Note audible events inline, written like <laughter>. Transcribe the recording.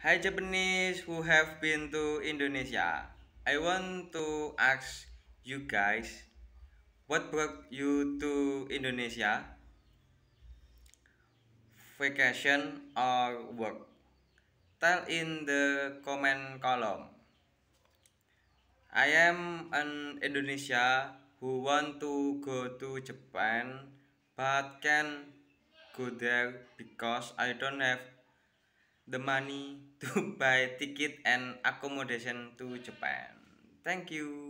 Hi Japanese who have been to Indonesia. I want to ask you guys what brought you to Indonesia? Vacation or work? Tell in the comment column. I am an Indonesia who want to go to Japan but can go there because I don't have the money to <laughs> buy ticket and accommodation to Japan. Thank you.